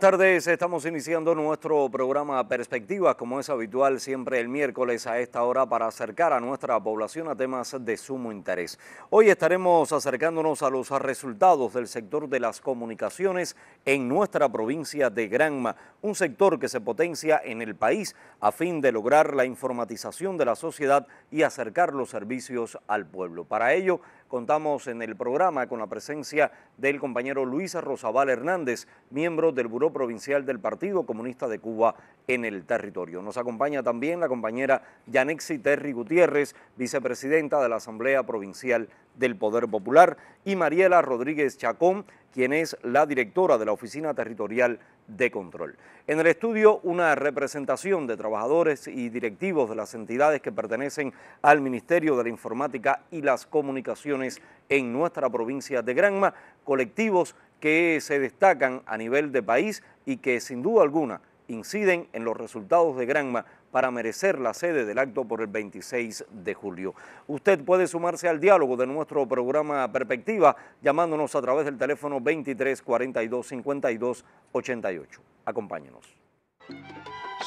Buenas tardes, estamos iniciando nuestro programa Perspectivas, como es habitual siempre el miércoles a esta hora para acercar a nuestra población a temas de sumo interés. Hoy estaremos acercándonos a los resultados del sector de las comunicaciones en nuestra provincia de Granma, un sector que se potencia en el país a fin de lograr la informatización de la sociedad y acercar los servicios al pueblo. Para ello contamos en el programa con la presencia del compañero Luisa Rosabal Hernández, miembro del Buró Provincial del Partido Comunista de Cuba en el territorio. Nos acompaña también la compañera Yanexi Terry Gutiérrez, vicepresidenta de la Asamblea Provincial del Poder Popular, y Mariela Rodríguez Chacón, quien es la directora de la Oficina Territorial de Control. En el estudio, una representación de trabajadores y directivos de las entidades que pertenecen al Ministerio de la Informática y las Comunicaciones en nuestra provincia de Granma, colectivos que se destacan a nivel de país y que sin duda alguna inciden en los resultados de Granma para merecer la sede del acto por el 26 de julio. Usted puede sumarse al diálogo de nuestro programa Perspectiva llamándonos a través del teléfono 23 42 52 88. Acompáñenos.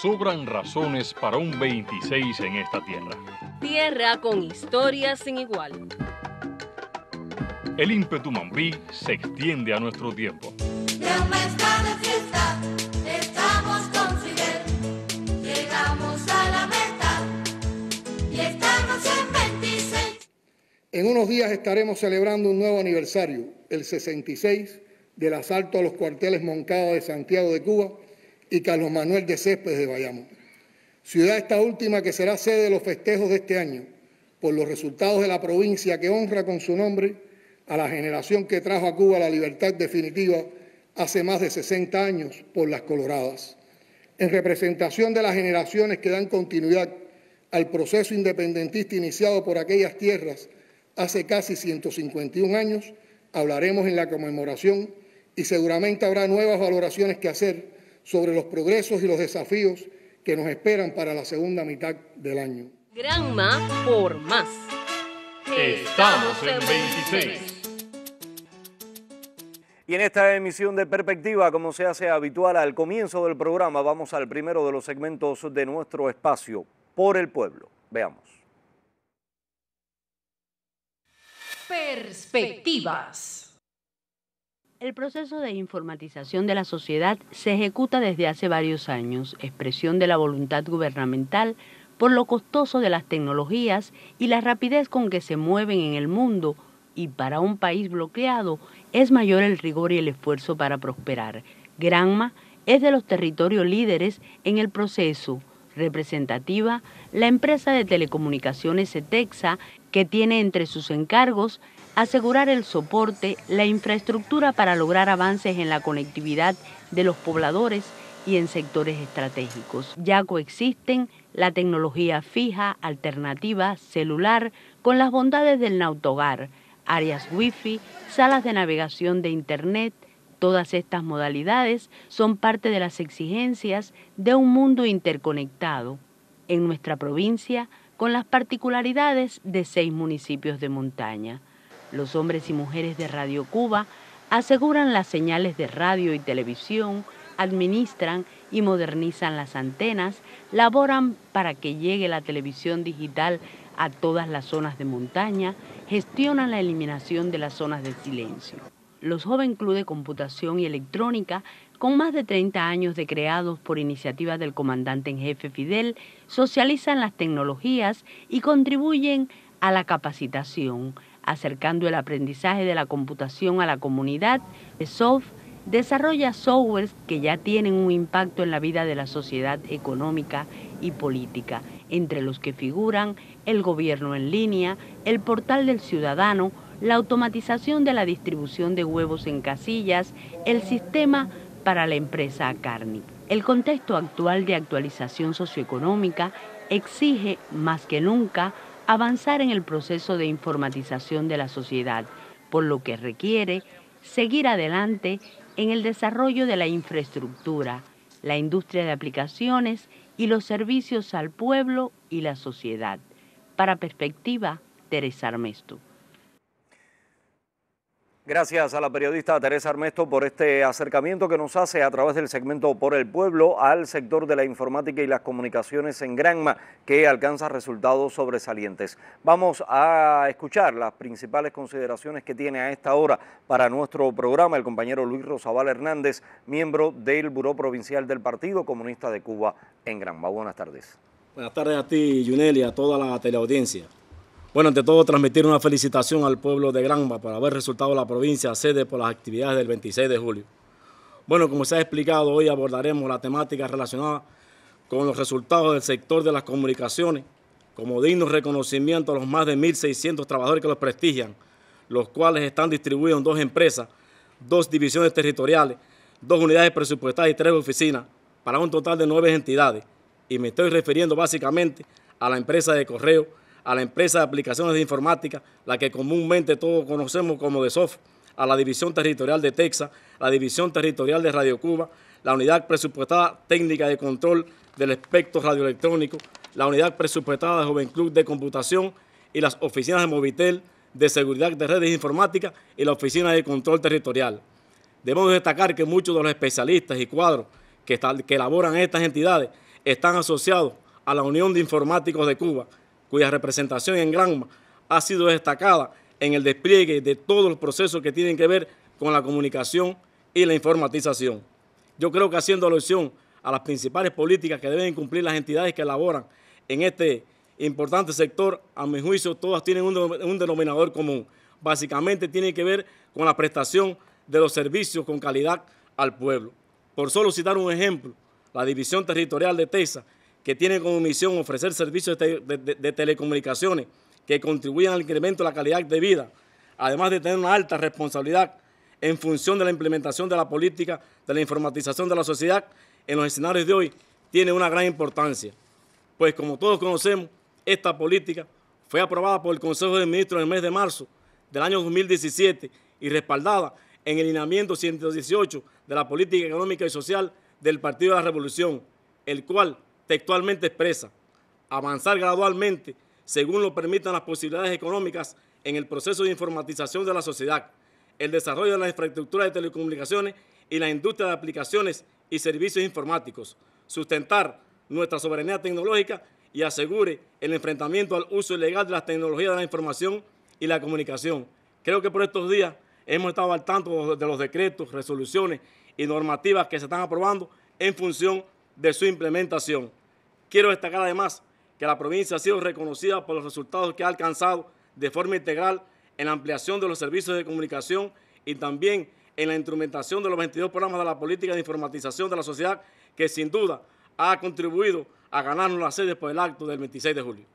Sobran razones para un 26 en esta tierra. Tierra con historia sin igual. El ímpetu mambí se extiende a nuestro tiempo. En unos días estaremos celebrando un nuevo aniversario, el 66 del asalto a los cuarteles Moncada de Santiago de Cuba y Carlos Manuel de Céspedes de Bayamo. Ciudad esta última que será sede de los festejos de este año, por los resultados de la provincia que honra con su nombre a la generación que trajo a Cuba la libertad definitiva hace más de 60 años por las Coloradas. En representación de las generaciones que dan continuidad al proceso independentista iniciado por aquellas tierras hace casi 151 años, hablaremos en la conmemoración y seguramente habrá nuevas valoraciones que hacer sobre los progresos y los desafíos que nos esperan para la segunda mitad del año. Granma por más. Estamos en 26. Y en esta emisión de Perspectiva, como se hace habitual al comienzo del programa, vamos al primero de los segmentos de nuestro espacio, Por el Pueblo. Veamos. Perspectivas. El proceso de informatización de la sociedad se ejecuta desde hace varios años, expresión de la voluntad gubernamental por lo costoso de las tecnologías y la rapidez con que se mueven en el mundo, y para un país bloqueado es mayor el rigor y el esfuerzo para prosperar. Granma es de los territorios líderes en el proceso. Representativa, la empresa de telecomunicaciones Etexa que tiene entre sus encargos asegurar el soporte, la infraestructura para lograr avances en la conectividad de los pobladores y en sectores estratégicos. Ya coexisten la tecnología fija, alternativa, celular, con las bondades del nautogar, áreas wifi, salas de navegación de Internet. Todas estas modalidades son parte de las exigencias de un mundo interconectado. En nuestra provincia, con las particularidades de seis municipios de montaña. Los hombres y mujeres de Radio Cuba aseguran las señales de radio y televisión, administran y modernizan las antenas, laboran para que llegue la televisión digital a todas las zonas de montaña, gestionan la eliminación de las zonas de silencio. Los Joven Club de Computación y Electrónica con más de 30 años de creados por iniciativa del comandante en jefe Fidel, socializan las tecnologías y contribuyen a la capacitación, acercando el aprendizaje de la computación a la comunidad. Soft desarrolla softwares que ya tienen un impacto en la vida de la sociedad económica y política, entre los que figuran el gobierno en línea, el portal del ciudadano, la automatización de la distribución de huevos en casillas, el sistema para la empresa Acarni. El contexto actual de actualización socioeconómica exige más que nunca avanzar en el proceso de informatización de la sociedad, por lo que requiere seguir adelante en el desarrollo de la infraestructura, la industria de aplicaciones y los servicios al pueblo y la sociedad. Para perspectiva, Teresa Armesto. Gracias a la periodista Teresa Armesto por este acercamiento que nos hace a través del segmento Por el Pueblo al sector de la informática y las comunicaciones en Granma, que alcanza resultados sobresalientes. Vamos a escuchar las principales consideraciones que tiene a esta hora para nuestro programa el compañero Luis Rosabal Hernández, miembro del Buró Provincial del Partido Comunista de Cuba en Granma. Buenas tardes. Buenas tardes a ti, Yunel, y a toda la teleaudiencia. Bueno, ante todo, transmitir una felicitación al pueblo de Granma por haber resultado la provincia sede por las actividades del 26 de julio. Bueno, como se ha explicado, hoy abordaremos la temática relacionada con los resultados del sector de las comunicaciones, como digno reconocimiento a los más de 1.600 trabajadores que los prestigian, los cuales están distribuidos en dos empresas, dos divisiones territoriales, dos unidades presupuestarias y tres oficinas, para un total de nueve entidades. Y me estoy refiriendo básicamente a la empresa de correo a la empresa de aplicaciones de informática, la que comúnmente todos conocemos como de Soft, a la División Territorial de Texas, la División Territorial de Radio Cuba, la Unidad Presupuestada Técnica de Control del Espectro Radioelectrónico, la Unidad Presupuestada de Joven Club de Computación y las oficinas de Movitel de Seguridad de Redes Informáticas y la Oficina de Control Territorial. Debemos destacar que muchos de los especialistas y cuadros que elaboran estas entidades están asociados a la Unión de Informáticos de Cuba, cuya representación en Granma ha sido destacada en el despliegue de todos los procesos que tienen que ver con la comunicación y la informatización. Yo creo que haciendo alusión a las principales políticas que deben cumplir las entidades que elaboran en este importante sector, a mi juicio todas tienen un, denominador común. Básicamente tiene que ver con la prestación de los servicios con calidad al pueblo. Por solo citar un ejemplo, la División Territorial de Tesa que tiene como misión ofrecer servicios de, telecomunicaciones que contribuyan al incremento de la calidad de vida, además de tener una alta responsabilidad en función de la implementación de la política de la informatización de la sociedad en los escenarios de hoy, tiene una gran importancia. Pues como todos conocemos, esta política fue aprobada por el Consejo de Ministros en el mes de marzo del año 2017 y respaldada en el lineamiento 118 de la política económica y social del Partido de la Revolución, el cual textualmente expresa, avanzar gradualmente según lo permitan las posibilidades económicas en el proceso de informatización de la sociedad, el desarrollo de las infraestructuras de telecomunicaciones y la industria de aplicaciones y servicios informáticos, sustentar nuestra soberanía tecnológica y asegure el enfrentamiento al uso ilegal de las tecnologías de la información y la comunicación. Creo que por estos días hemos estado al tanto de los decretos, resoluciones y normativas que se están aprobando en función de su implementación. Quiero destacar además que la provincia ha sido reconocida por los resultados que ha alcanzado de forma integral en la ampliación de los servicios de comunicación y también en la instrumentación de los 22 programas de la política de informatización de la sociedad que sin duda ha contribuido a ganarnos las sede por el acto del 26 de julio.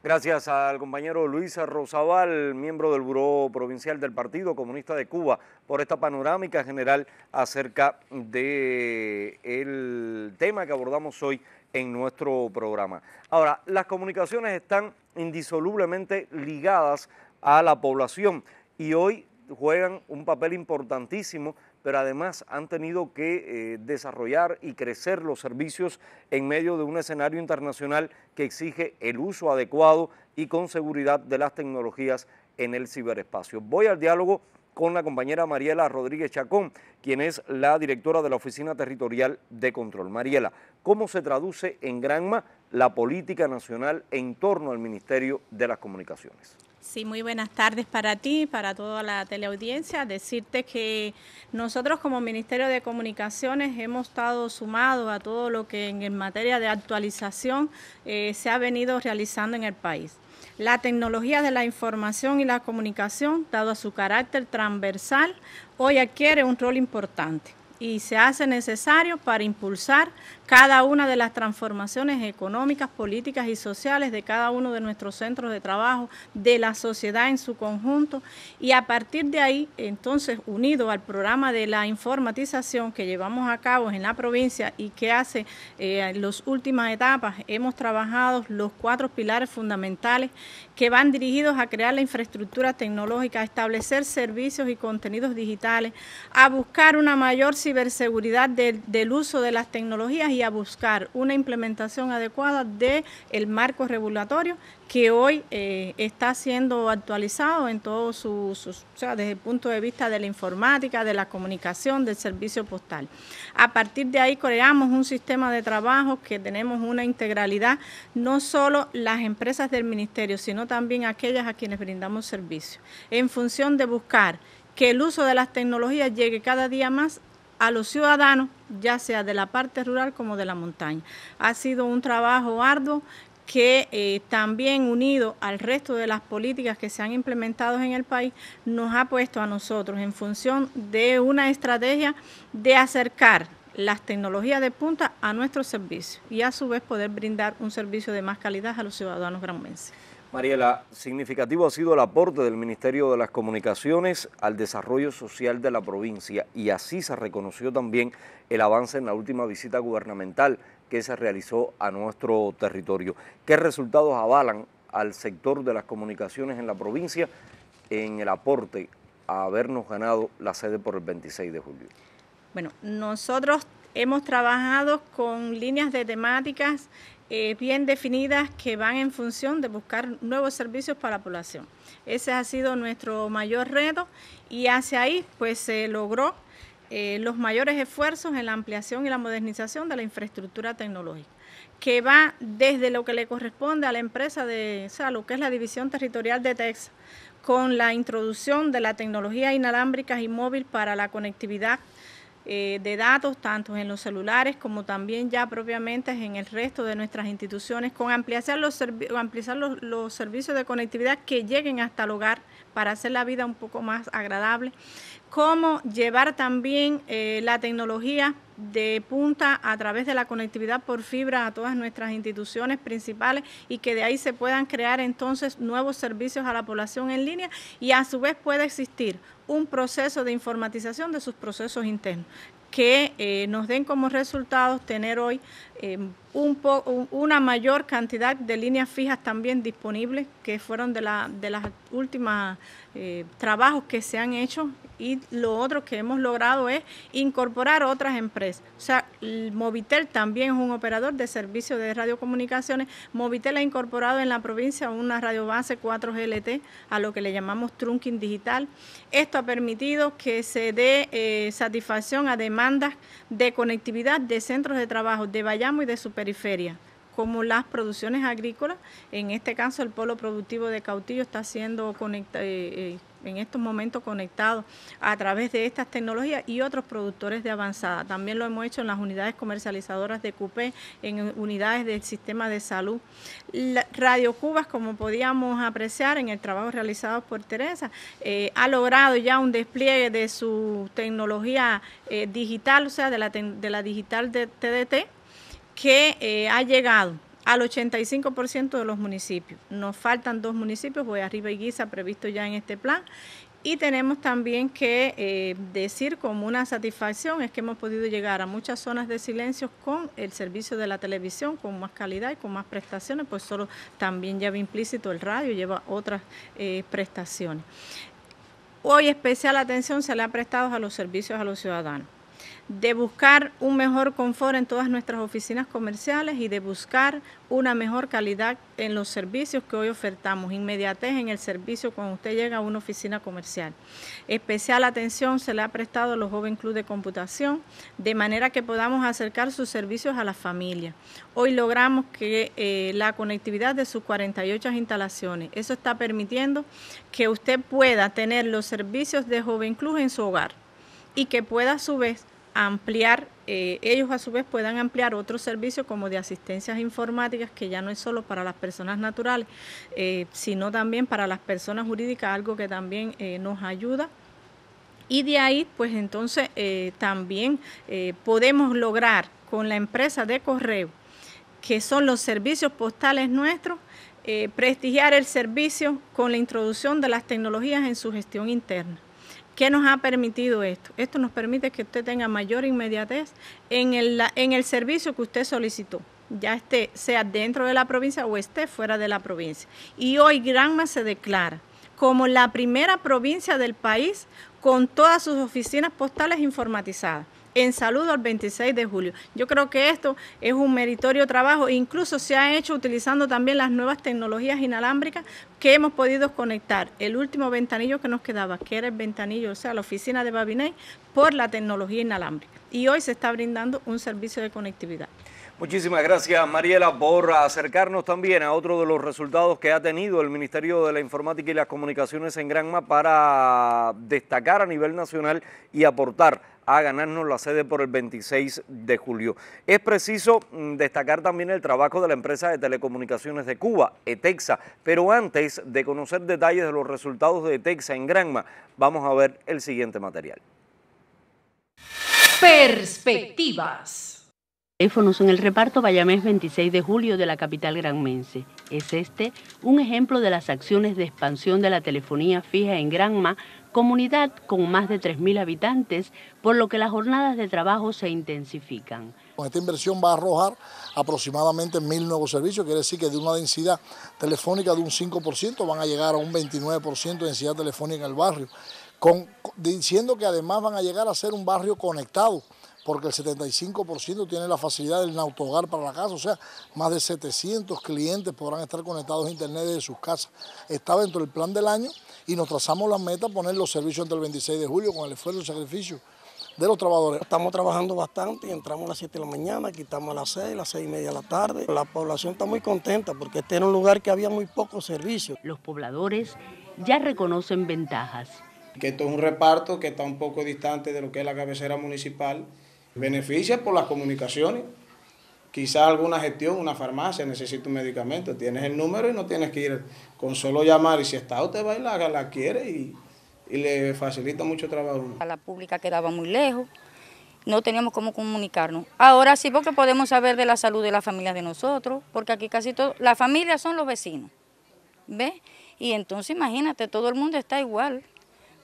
Gracias al compañero Luis Rosabal, miembro del Buró Provincial del Partido Comunista de Cuba, por esta panorámica general acerca del tema que abordamos hoy en nuestro programa. Ahora, las comunicaciones están indisolublemente ligadas a la población y hoy juegan un papel importantísimo pero además han tenido que eh, desarrollar y crecer los servicios en medio de un escenario internacional que exige el uso adecuado y con seguridad de las tecnologías en el ciberespacio. Voy al diálogo con la compañera Mariela Rodríguez Chacón, quien es la directora de la Oficina Territorial de Control. Mariela, ¿cómo se traduce en Granma la política nacional en torno al Ministerio de las Comunicaciones? Sí, muy buenas tardes para ti, y para toda la teleaudiencia. Decirte que nosotros como Ministerio de Comunicaciones hemos estado sumados a todo lo que en materia de actualización eh, se ha venido realizando en el país. La tecnología de la información y la comunicación, dado su carácter transversal, hoy adquiere un rol importante y se hace necesario para impulsar cada una de las transformaciones económicas, políticas y sociales de cada uno de nuestros centros de trabajo, de la sociedad en su conjunto. Y a partir de ahí, entonces, unido al programa de la informatización que llevamos a cabo en la provincia y que hace eh, las últimas etapas, hemos trabajado los cuatro pilares fundamentales que van dirigidos a crear la infraestructura tecnológica, a establecer servicios y contenidos digitales, a buscar una mayor ciberseguridad del, uso de las tecnologías y a buscar una implementación adecuada del marco regulatorio que hoy eh, está siendo actualizado en todos sus, desde el punto de vista de la informática, de la comunicación, del servicio postal. A partir de ahí creamos un sistema de trabajo que tenemos una integralidad, no solo las empresas del ministerio, sino también aquellas a quienes brindamos servicio, en función de buscar que el uso de las tecnologías llegue cada día más a los ciudadanos, ya sea de la parte rural como de la montaña. Ha sido un trabajo arduo que eh, también unido al resto de las políticas que se han implementado en el país, nos ha puesto a nosotros en función de una estrategia de acercar las tecnologías de punta a nuestro servicio y a su vez poder brindar un servicio de más calidad a los ciudadanos granmenses. Mariela, significativo ha sido el aporte del Ministerio de las Comunicaciones al desarrollo social de la provincia y así se reconoció también el avance en la última visita gubernamental que se realizó a nuestro territorio. ¿Qué resultados avalan al sector de las comunicaciones en la provincia en el aporte a habernos ganado la sede por el 26 de julio? Bueno, nosotros hemos trabajado con líneas de temáticas eh, bien definidas que van en función de buscar nuevos servicios para la población. Ese ha sido nuestro mayor reto y hacia ahí pues se logró eh, los mayores esfuerzos en la ampliación y la modernización de la infraestructura tecnológica, que va desde lo que le corresponde a la empresa de salud, que es la división territorial de Texas, con la introducción de la tecnología inalámbrica y móvil para la conectividad eh, de datos, tanto en los celulares como también ya propiamente en el resto de nuestras instituciones, con ampliar los, ampliar los, servicios de conectividad que lleguen hasta el hogar para hacer la vida un poco más agradable, como llevar también eh, la tecnología de punta a través de la conectividad por fibra a todas nuestras instituciones principales y que de ahí se puedan crear entonces nuevos servicios a la población en línea y a su vez puede existir un proceso de informatización de sus procesos internos que eh, nos den como resultados tener hoy eh, una mayor cantidad de líneas fijas también disponibles, que fueron de, la, de las últimas eh, trabajos que se han hecho. Y lo otro que hemos logrado es incorporar otras empresas. O sea, Movitel también es un operador de servicios de radiocomunicaciones. Movitel ha incorporado en la provincia una radio base 4GLT, a lo que le llamamos trunking digital. Esto ha permitido que se dé eh, satisfacción a demandas de conectividad de centros de trabajo de Bayamo y de Super como las producciones agrícolas. En este caso, el polo productivo de Cautillo está siendo eh, eh, en estos momentos conectado a través de estas tecnologías y otros productores de avanzada. También lo hemos hecho en las unidades comercializadoras de CUPE, en unidades del sistema de salud. Radio Cubas, como podíamos apreciar en el trabajo realizado por Teresa, eh, ha logrado ya un despliegue de su tecnología digital, o sea, de la, de la digital de TDT que eh, ha llegado al 85% de los municipios. Nos faltan dos municipios, Voy Arriba y Guisa, previsto ya en este plan. Y tenemos también que eh, decir como una satisfacción es que hemos podido llegar a muchas zonas de silencio con el servicio de la televisión, con más calidad y con más prestaciones, pues solo también lleva implícito el radio, lleva otras eh, prestaciones. Hoy especial atención se le ha prestado a los servicios a los ciudadanos de buscar un mejor confort en todas nuestras oficinas comerciales y de buscar una mejor calidad en los servicios que hoy ofertamos, inmediatez en el servicio cuando usted llega a una oficina comercial. Especial atención se le ha prestado a los Joven Club de Computación, de manera que podamos acercar sus servicios a la familia. Hoy logramos que eh, la conectividad de sus 48 instalaciones, eso está permitiendo que usted pueda tener los servicios de Joven Club en su hogar y que pueda a su vez ampliar, eh, ellos a su vez puedan ampliar otros servicios como de asistencias informáticas, que ya no es solo para las personas naturales, eh, sino también para las personas jurídicas, algo que también eh, nos ayuda. Y de ahí, pues entonces también podemos lograr con la empresa de correo, que son los servicios postales nuestros, prestigiar el servicio con la introducción de las tecnologías en su gestión interna. ¿Qué nos ha permitido esto? Esto nos permite que usted tenga mayor inmediatez en el, en el servicio que usted solicitó ya esté, sea dentro de la provincia o esté fuera de la provincia. Y hoy Granma se declara como la primera provincia del país con todas sus oficinas postales informatizadas en salud al 26 de julio. Yo creo que esto es un meritorio trabajo, incluso se ha hecho utilizando también las nuevas tecnologías inalámbricas que hemos podido conectar el último ventanillo que nos quedaba, que era el ventanillo, o sea, la oficina de Babinay, por la tecnología inalámbrica. Y hoy se está brindando un servicio de conectividad. Muchísimas gracias Mariela por acercarnos también a otro de los resultados que ha tenido el Ministerio de la Informática y las Comunicaciones en Granma para destacar a nivel nacional y aportar a ganarnos la sede por el 26 de julio. Es preciso mm, destacar también el trabajo de la empresa de telecomunicaciones de Cuba, ETEXA, pero antes de conocer detalles de los resultados de ETEXA en Granma, vamos a ver el siguiente material. Perspectivas. Teléfonos en el reparto Bayamés 26 de julio de la capital granmense. Es este un ejemplo de las acciones de expansión de la telefonía fija en Granma comunidad con más de 3.000 habitantes, por lo que las jornadas de trabajo se intensifican. Con esta inversión va a arrojar aproximadamente mil nuevos servicios, quiere decir que de una densidad telefónica de un 5% van a llegar a un 29% de densidad telefónica en el barrio, diciendo que además van a llegar a ser un barrio conectado porque el 75% tiene la facilidad del hogar para la casa, o sea, más de 700 clientes podrán estar conectados a internet desde sus casas. Está dentro del plan del año y nos trazamos la meta poner los servicios entre el 26 de julio con el esfuerzo y el sacrificio de los trabajadores. Estamos trabajando bastante, entramos a las 7 de la mañana, quitamos a las 6, a las 6 y media de la tarde. La población está muy contenta porque este era un lugar que había muy pocos servicios. Los pobladores ya reconocen ventajas. Que esto es un reparto que está un poco distante de lo que es la cabecera municipal. Beneficia por las comunicaciones, quizás alguna gestión, una farmacia, necesito un medicamento, tienes el número y no tienes que ir con solo llamar y si está usted va y la, quiere y, le facilita mucho trabajo. A la pública quedaba muy lejos, no teníamos cómo comunicarnos. Ahora sí porque podemos saber de la salud de la familia de nosotros, porque aquí casi todo, la familia son los vecinos, ¿ves? Y entonces imagínate, todo el mundo está igual,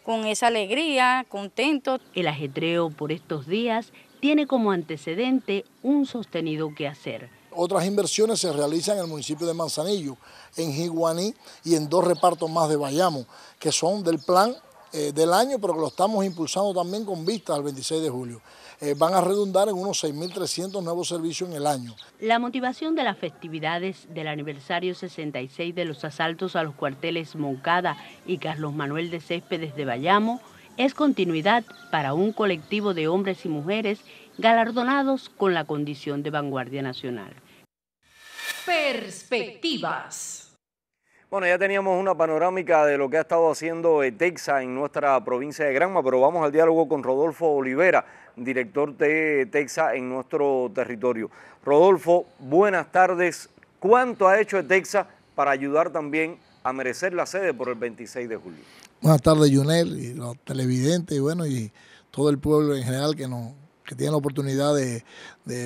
con esa alegría, contento. El ajetreo por estos días tiene como antecedente un sostenido que hacer. Otras inversiones se realizan en el municipio de Manzanillo, en Jiguaní y en dos repartos más de Bayamo, que son del plan eh, del año, pero que lo estamos impulsando también con vista al 26 de julio. Eh, van a redundar en unos 6.300 nuevos servicios en el año. La motivación de las festividades del aniversario 66 de los asaltos a los cuarteles Moncada y Carlos Manuel de Céspedes de Bayamo es continuidad para un colectivo de hombres y mujeres galardonados con la condición de vanguardia nacional. Perspectivas. Bueno, ya teníamos una panorámica de lo que ha estado haciendo Texa en nuestra provincia de Granma, pero vamos al diálogo con Rodolfo Olivera, director de Texa en nuestro territorio. Rodolfo, buenas tardes. ¿Cuánto ha hecho Texa para ayudar también a merecer la sede por el 26 de julio? Buenas tardes, Junel, y los televidentes, y bueno, y todo el pueblo en general que nos que tiene la oportunidad de,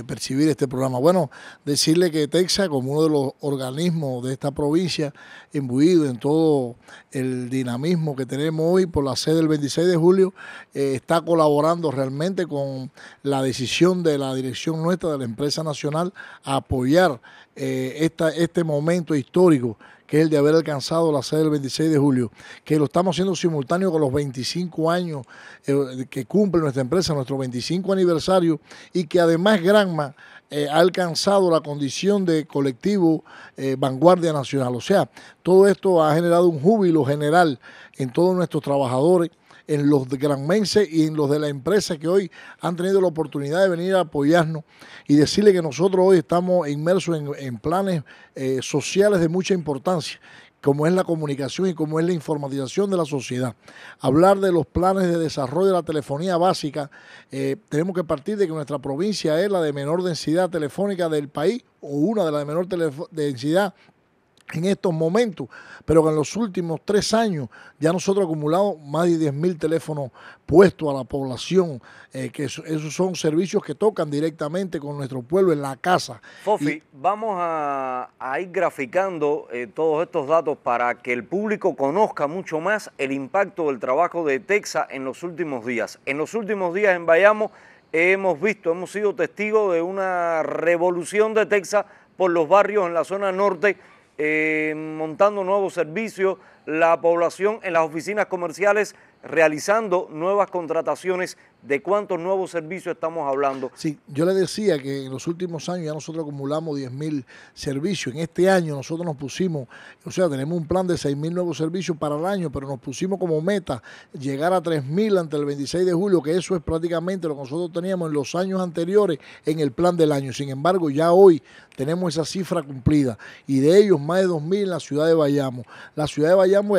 percibir este programa. Bueno, decirle que Texas, como uno de los organismos de esta provincia, imbuido en todo el dinamismo que tenemos hoy por la sede del 26 de julio, eh, está colaborando realmente con la decisión de la dirección nuestra de la empresa nacional a apoyar eh, este momento histórico que es el de haber alcanzado la sede el 26 de julio, que lo estamos haciendo simultáneo con los 25 años eh, que cumple nuestra empresa, nuestro 25 aniversario, y que además Granma eh, ha alcanzado la condición de colectivo eh, vanguardia nacional. O sea, todo esto ha generado un júbilo general en todos nuestros trabajadores en los granmense y en los de la empresa que hoy han tenido la oportunidad de venir a apoyarnos y decirle que nosotros hoy estamos inmersos en, planes eh, sociales de mucha importancia como es la comunicación y como es la informatización de la sociedad. Hablar de los planes de desarrollo de la telefonía básica, eh, tenemos que partir de que nuestra provincia es la de menor densidad telefónica del país o una de las de menor densidad en estos momentos, pero que en los últimos tres años ya nosotros acumulamos más de 10.000 teléfonos puestos a la población, eh, que esos son servicios que tocan directamente con nuestro pueblo en la casa. Fofi, vamos a, ir graficando eh, todos estos datos para que el público conozca mucho más el impacto del trabajo de Texas en los últimos días. En los últimos días en Bayamo hemos visto, hemos sido testigos de una revolución de Texas por los barrios en la zona norte, eh, montando nuevos servicios, la población en las oficinas comerciales realizando nuevas contrataciones ¿De cuántos nuevos servicios estamos hablando? Sí, yo le decía que en los últimos años ya nosotros acumulamos 10.000 servicios. En este año nosotros nos pusimos, o sea, tenemos un plan de 6.000 nuevos servicios para el año, pero nos pusimos como meta llegar a 3.000 ante el 26 de julio, que eso es prácticamente lo que nosotros teníamos en los años anteriores en el plan del año. Sin embargo, ya hoy tenemos esa cifra cumplida y de ellos más de 2.000 en la ciudad de Bayamo. La ciudad de Bayamo,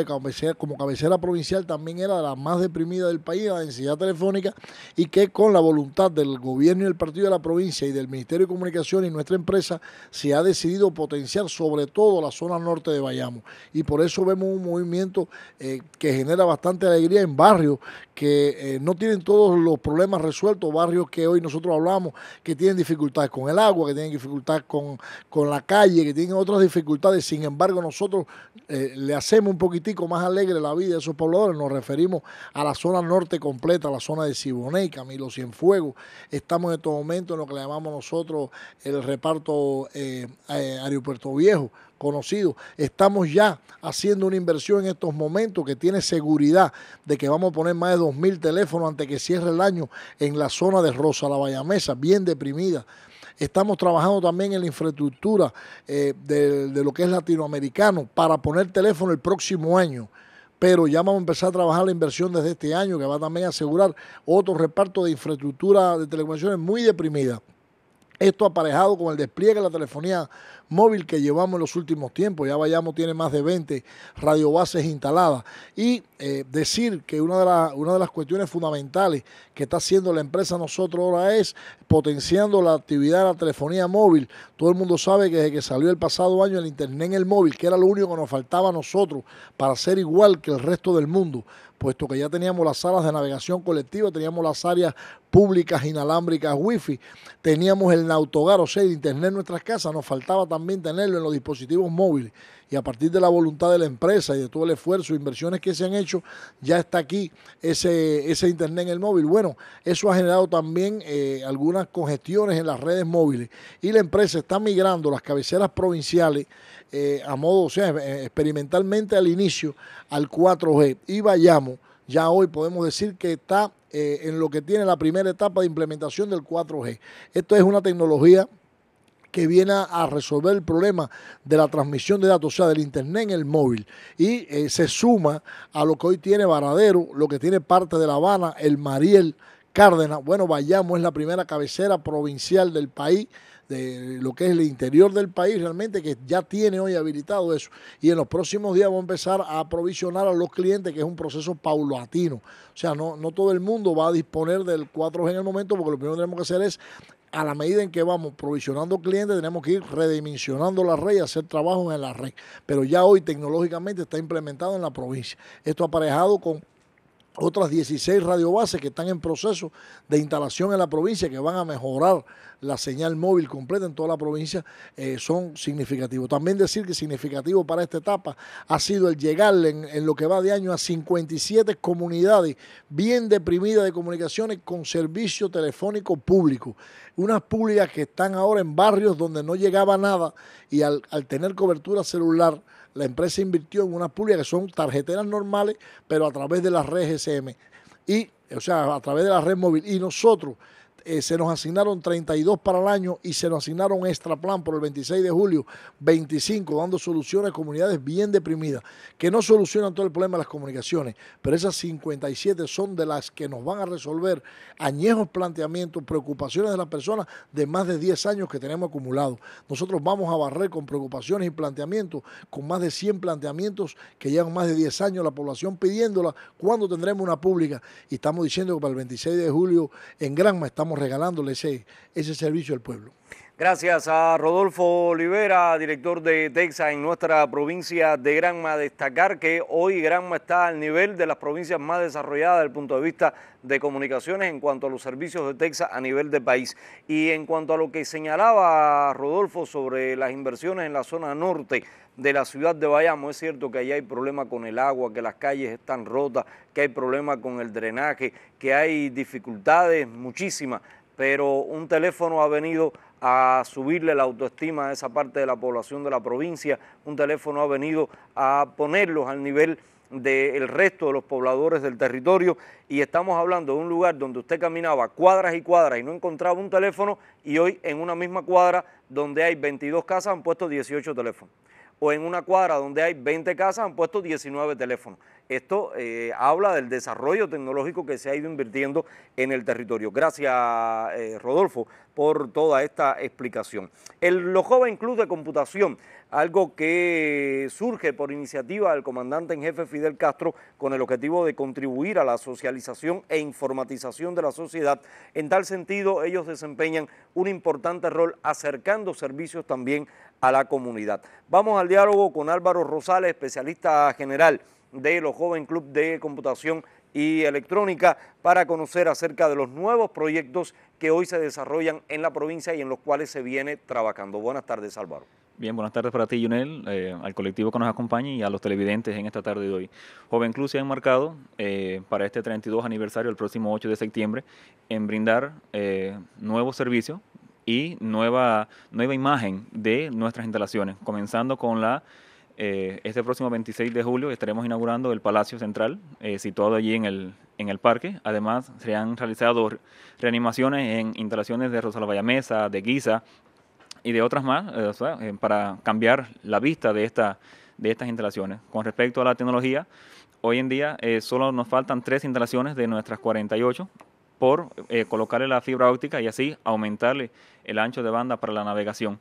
como cabecera provincial, también era la más deprimida del país, la densidad telefónica y que con la voluntad del gobierno y del partido de la provincia y del Ministerio de Comunicación y nuestra empresa se ha decidido potenciar sobre todo la zona norte de Bayamo. Y por eso vemos un movimiento eh, que genera bastante alegría en barrios que eh, no tienen todos los problemas resueltos, barrios que hoy nosotros hablamos que tienen dificultades con el agua, que tienen dificultades con, la calle, que tienen otras dificultades. Sin embargo, nosotros eh, le hacemos un poquitico más alegre la vida a esos pobladores. Nos referimos a la zona norte completa, a la zona de Cibu. Camilo Cienfuegos. Estamos en estos momentos en lo que le llamamos nosotros el reparto eh, eh, aeropuerto viejo, conocido. Estamos ya haciendo una inversión en estos momentos que tiene seguridad de que vamos a poner más de 2.000 teléfonos antes que cierre el año en la zona de Rosa, la bayamesa bien deprimida. Estamos trabajando también en la infraestructura eh, de lo que es latinoamericano para poner teléfono el próximo año pero ya vamos a empezar a trabajar la inversión desde este año, que va también a asegurar otro reparto de infraestructura de telecomunicaciones muy deprimida. Esto aparejado con el despliegue de la telefonía móvil que llevamos en los últimos tiempos. Ya vayamos tiene más de 20 radiobases instaladas. Y eh, decir que una de, una de las cuestiones fundamentales que está haciendo la empresa nosotros ahora es potenciando la actividad de la telefonía móvil. Todo el mundo sabe que desde que salió el pasado año el Internet en el móvil, que era lo único que nos faltaba a nosotros para ser igual que el resto del mundo, puesto que ya teníamos las salas de navegación colectiva, teníamos las áreas públicas inalámbricas wifi, teníamos el nautogar, o sea, el Internet en nuestras casas, nos faltaba también también tenerlo en los dispositivos móviles. Y a partir de la voluntad de la empresa y de todo el esfuerzo, e inversiones que se han hecho, ya está aquí ese, Internet en el móvil. Bueno, eso ha generado también eh, algunas congestiones en las redes móviles. Y la empresa está migrando las cabeceras provinciales eh, a modo, o sea, eh, experimentalmente al inicio, al 4G. Y vayamos, ya hoy podemos decir que está en lo que tiene la primera etapa de implementación del 4G. Esto es una tecnología que viene a, resolver el problema de la transmisión de datos, o sea, del Internet en el móvil. Y eh, se suma a lo que hoy tiene Varadero, lo que tiene parte de La Habana, el Mariel Cárdenas. Bueno, vayamos, es la primera cabecera provincial del país de lo que es el interior del país realmente que ya tiene hoy habilitado eso y en los próximos días vamos a empezar a aprovisionar a los clientes que es un proceso paulatino o sea no, no todo el mundo va a disponer del 4G en el momento porque lo primero que tenemos que hacer es a la medida en que vamos provisionando clientes, tenemos que ir redimensionando la red y hacer trabajos en la red. Pero ya hoy tecnológicamente está implementado en la provincia. Esto aparejado con otras 16 radiobases que están en proceso de instalación en la provincia, que van a mejorar la señal móvil completa en toda la provincia, eh, son significativos. También decir que significativo para esta etapa ha sido el llegar en, lo que va de año a 57 comunidades bien deprimidas de comunicaciones con servicio telefónico público. Unas públicas que están ahora en barrios donde no llegaba nada y al tener cobertura celular, la empresa invirtió en unas pulgas que son tarjeteras normales, pero a través de la red GSM. Y, o sea, a través de la red móvil. Y nosotros eh, se nos asignaron 32 para el año y se nos asignaron extra plan por el 26 de julio, 25, dando soluciones a comunidades bien deprimidas, que no solucionan todo el problema de las comunicaciones, pero esas 57 son de las que nos van a resolver añejos planteamientos, preocupaciones de las personas de más de 10 años que tenemos acumulados. Nosotros vamos a barrer con preocupaciones y planteamientos, con más de 100 planteamientos que llevan más de 10 años la población pidiéndola, cuando tendremos una pública. Y estamos diciendo que para el 26 de julio en Granma estamos regalándole ese servicio al pueblo. Gracias a Rodolfo Olivera, director de Texas en nuestra provincia de Granma. Destacar que hoy Granma está al nivel de las provincias más desarrolladas desde el punto de vista de comunicaciones en cuanto a los servicios de Texas a nivel de país. Y en cuanto a lo que señalaba Rodolfo sobre las inversiones en la zona norte de la ciudad de Bayamo, es cierto que ahí hay problema con el agua, que las calles están rotas, que hay problema con el drenaje, que hay dificultades muchísimas, pero un teléfono ha venido a subirle la autoestima a esa parte de la población de la provincia. Un teléfono ha venido a ponerlos al nivel del resto de los pobladores del territorio y estamos hablando de un lugar donde usted caminaba cuadras y cuadras y no encontraba un teléfono y hoy en una misma cuadra donde hay 22 casas han puesto 18 teléfonos o en una cuadra donde hay 20 casas han puesto 19 teléfonos. Esto eh, habla del desarrollo tecnológico que se ha ido invirtiendo en el territorio. Gracias, eh, Rodolfo, por toda esta explicación. El Lo Joven Club de Computación algo que surge por iniciativa del comandante en jefe Fidel Castro con el objetivo de contribuir a la socialización e informatización de la sociedad. En tal sentido, ellos desempeñan un importante rol acercando servicios también a la comunidad. Vamos al diálogo con Álvaro Rosales, especialista general de los Joven Club de Computación y Electrónica, para conocer acerca de los nuevos proyectos que hoy se desarrollan en la provincia y en los cuales se viene trabajando. Buenas tardes, Álvaro. Bien, buenas tardes para ti, Junel, eh, al colectivo que nos acompaña y a los televidentes en esta tarde de hoy. Joven Club se ha enmarcado eh, para este 32 aniversario, el próximo 8 de septiembre, en brindar eh, nuevos servicios y nueva, nueva imagen de nuestras instalaciones, comenzando con la este próximo 26 de julio estaremos inaugurando el Palacio Central, situado allí en el, en el parque. Además, se han realizado reanimaciones en instalaciones de Rosalba Mesa, de Guisa, y de otras más eh, eh, para cambiar la vista de, esta, de estas instalaciones. Con respecto a la tecnología, hoy en día eh, solo nos faltan tres instalaciones de nuestras 48 por colocarle la fibra óptica y así aumentarle el ancho de banda para la navegación.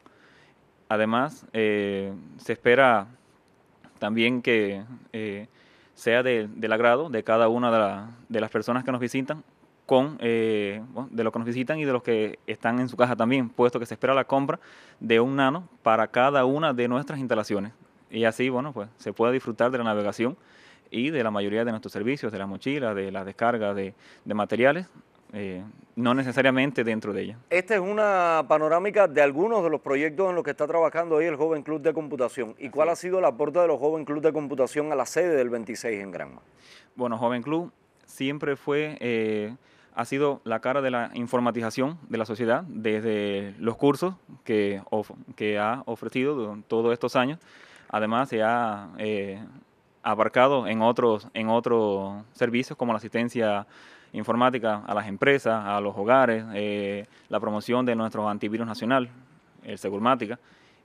Además, se espera también que sea del agrado de cada una de las personas que nos visitan con eh, de los que nos visitan y de los que están en su casa también, puesto que se espera la compra de un nano para cada una de nuestras instalaciones. Y así, bueno, pues se pueda disfrutar de la navegación y de la mayoría de nuestros servicios, de las mochilas, de las descargas de, materiales, eh, no necesariamente dentro de ella. Esta es una panorámica de algunos de los proyectos en los que está trabajando hoy el Joven Club de Computación. ¿Y cuál ha sido el aporte de los Joven Club de Computación a la sede del 26 en Granma? Bueno, Joven Club siempre fue... Eh, ha sido la cara de la informatización de la sociedad desde los cursos que, ha ofrecido todos estos años. Además, se ha eh, abarcado en otros, servicios como la asistencia informática a las empresas, a los hogares, eh, la promoción de nuestro antivirus nacional, el Segurmática.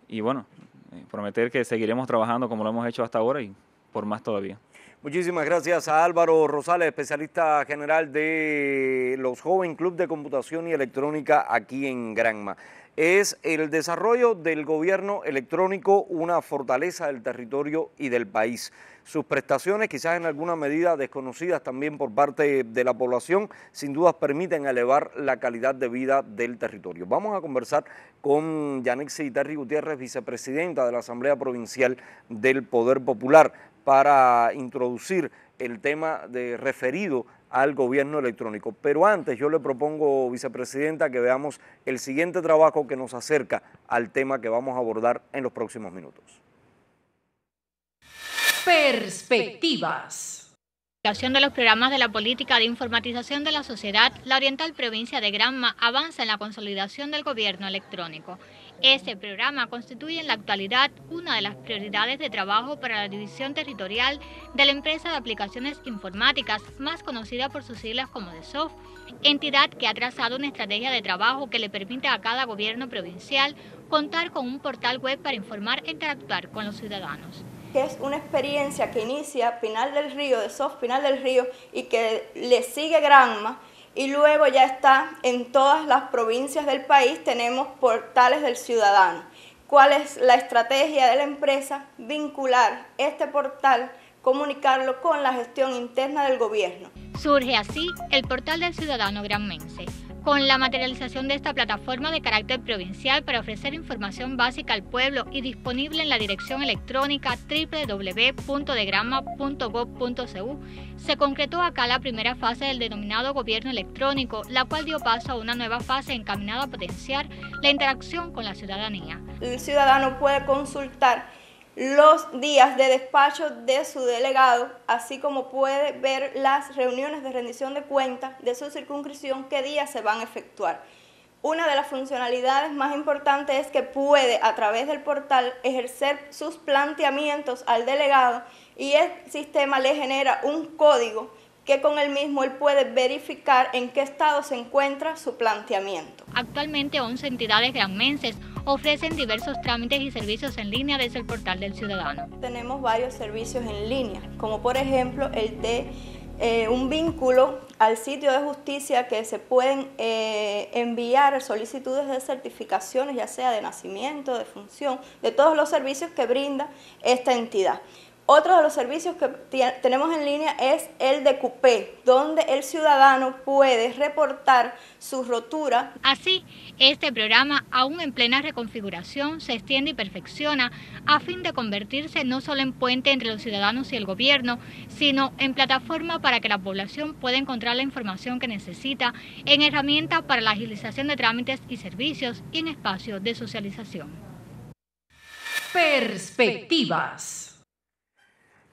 Y bueno, eh, prometer que seguiremos trabajando como lo hemos hecho hasta ahora y por más todavía. Muchísimas gracias a Álvaro Rosales, especialista general de los Joven Club de Computación y Electrónica aquí en Granma. Es el desarrollo del gobierno electrónico una fortaleza del territorio y del país. Sus prestaciones, quizás en alguna medida desconocidas también por parte de la población, sin dudas permiten elevar la calidad de vida del territorio. Vamos a conversar con Yanexi Terry Gutiérrez, vicepresidenta de la Asamblea Provincial del Poder Popular para introducir el tema de referido al gobierno electrónico. Pero antes yo le propongo, vicepresidenta, que veamos el siguiente trabajo que nos acerca al tema que vamos a abordar en los próximos minutos. Perspectivas de los programas de la política de informatización de la sociedad, la oriental provincia de Granma avanza en la consolidación del gobierno electrónico. Este programa constituye en la actualidad una de las prioridades de trabajo para la división territorial de la empresa de aplicaciones informáticas, más conocida por sus siglas como Soft, entidad que ha trazado una estrategia de trabajo que le permite a cada gobierno provincial contar con un portal web para informar e interactuar con los ciudadanos es una experiencia que inicia final del Río, de Soft final del Río, y que le sigue Granma, y luego ya está en todas las provincias del país, tenemos portales del ciudadano. ¿Cuál es la estrategia de la empresa? Vincular este portal comunicarlo con la gestión interna del gobierno. Surge así el portal del ciudadano granmense, con la materialización de esta plataforma de carácter provincial para ofrecer información básica al pueblo y disponible en la dirección electrónica www.degrama.gov.cu, se concretó acá la primera fase del denominado gobierno electrónico, la cual dio paso a una nueva fase encaminada a potenciar la interacción con la ciudadanía. El ciudadano puede consultar los días de despacho de su delegado, así como puede ver las reuniones de rendición de cuentas de su circunscripción, qué días se van a efectuar. Una de las funcionalidades más importantes es que puede, a través del portal, ejercer sus planteamientos al delegado y el sistema le genera un código que con el mismo él puede verificar en qué estado se encuentra su planteamiento. Actualmente 11 entidades granmenses ofrecen diversos trámites y servicios en línea desde el portal del ciudadano. Tenemos varios servicios en línea, como por ejemplo el de eh, un vínculo al sitio de justicia que se pueden eh, enviar solicitudes de certificaciones, ya sea de nacimiento, de función, de todos los servicios que brinda esta entidad. Otro de los servicios que tenemos en línea es el de Coupé, donde el ciudadano puede reportar su rotura. Así, este programa, aún en plena reconfiguración, se extiende y perfecciona a fin de convertirse no solo en puente entre los ciudadanos y el gobierno, sino en plataforma para que la población pueda encontrar la información que necesita, en herramientas para la agilización de trámites y servicios y en espacio de socialización. Perspectivas.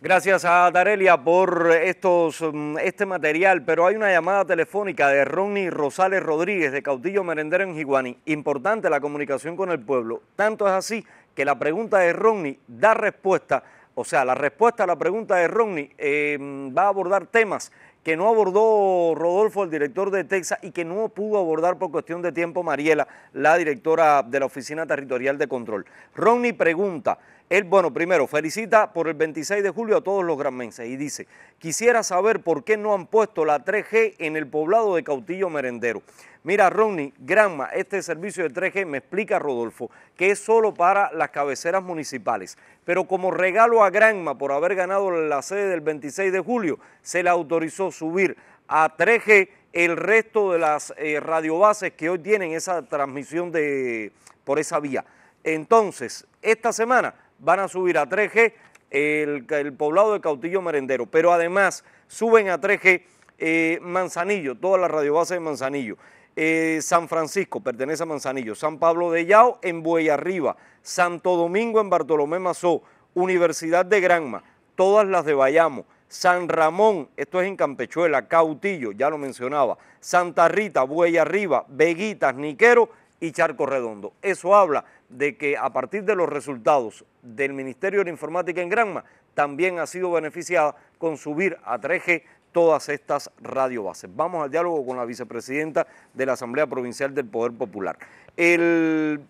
Gracias a Darelia por mm, este material, pero hay una llamada telefónica de Ronnie Rosales Rodríguez de Cautillo Merendero en Jiguaní. Importante la comunicación con el pueblo. Tanto es así que la pregunta de Ronnie da respuesta, o sea, la respuesta a la pregunta de Ronnie em, va a abordar temas que no abordó Rodolfo, el director de Texas, y que no pudo abordar por cuestión de tiempo Mariela, la directora de la Oficina Territorial de Control. Ronnie pregunta, él, bueno, primero, felicita por el 26 de julio a todos los granmenses y dice, quisiera saber por qué no han puesto la 3G en el poblado de Cautillo Merendero. Mira, Ronnie, Granma, este servicio de 3G, me explica Rodolfo, que es solo para las cabeceras municipales. Pero como regalo a Granma por haber ganado la sede del 26 de julio, se le autorizó subir a 3G el resto de las eh, radiobases que hoy tienen esa transmisión de, por esa vía. Entonces, esta semana van a subir a 3G el, poblado de Cautillo Merendero, pero además suben a 3G eh, Manzanillo, ...todas las radiobases de Manzanillo. Eh, San Francisco pertenece a Manzanillo, San Pablo de Yao en arriba Santo Domingo en Bartolomé Mazó, Universidad de Granma, todas las de Bayamo, San Ramón, esto es en Campechuela, Cautillo, ya lo mencionaba, Santa Rita, arriba Veguitas, Niquero y Charco Redondo. Eso habla de que a partir de los resultados del Ministerio de Informática en Granma, también ha sido beneficiada con subir a 3G todas estas radiobases. Vamos al diálogo con la vicepresidenta de la Asamblea Provincial del Poder Popular. El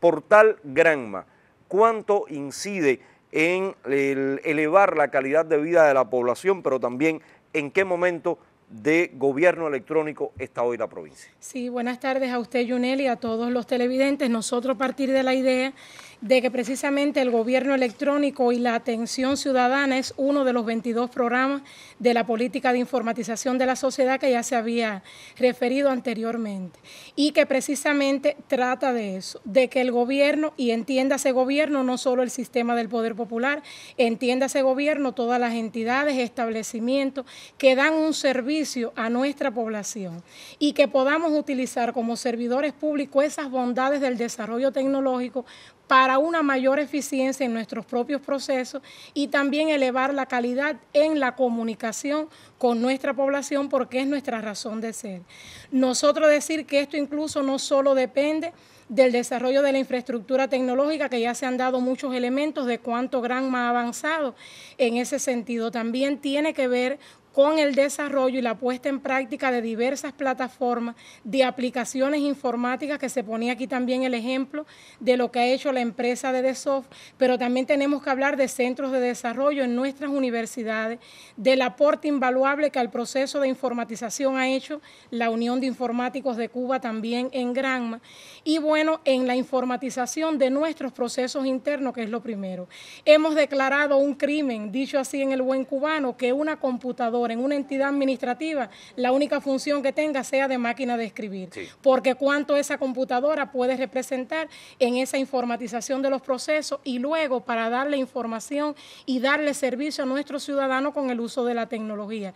portal Granma, ¿cuánto incide en elevar la calidad de vida de la población, pero también en qué momento de Gobierno Electrónico está hoy la provincia. Sí, buenas tardes a usted, Junel, y a todos los televidentes. Nosotros, a partir de la idea de que precisamente el gobierno electrónico y la atención ciudadana es uno de los 22 programas de la política de informatización de la sociedad que ya se había referido anteriormente y que precisamente trata de eso, de que el gobierno, y entiéndase gobierno no solo el sistema del poder popular, entiéndase gobierno todas las entidades, establecimientos que dan un servicio a nuestra población y que podamos utilizar como servidores públicos esas bondades del desarrollo tecnológico para una mayor eficiencia en nuestros propios procesos y también elevar la calidad en la comunicación con nuestra población porque es nuestra razón de ser. Nosotros decir que esto incluso no solo depende del desarrollo de la infraestructura tecnológica, que ya se han dado muchos elementos de cuánto gran más avanzado en ese sentido. También tiene que ver con el desarrollo y la puesta en práctica de diversas plataformas, de aplicaciones informáticas, que se ponía aquí también el ejemplo de lo que ha hecho la empresa de DeSoft, pero también tenemos que hablar de centros de desarrollo en nuestras universidades, del aporte invaluable que al proceso de informatización ha hecho la Unión de Informáticos de Cuba también en Granma, y bueno, en la informatización de nuestros procesos internos, que es lo primero. Hemos declarado un crimen, dicho así en el buen cubano, que una computadora en una entidad administrativa la única función que tenga sea de máquina de escribir, porque cuánto esa computadora puede representar en esa informatización de los procesos y luego para darle información y darle servicio a nuestros ciudadanos con el uso de la tecnología.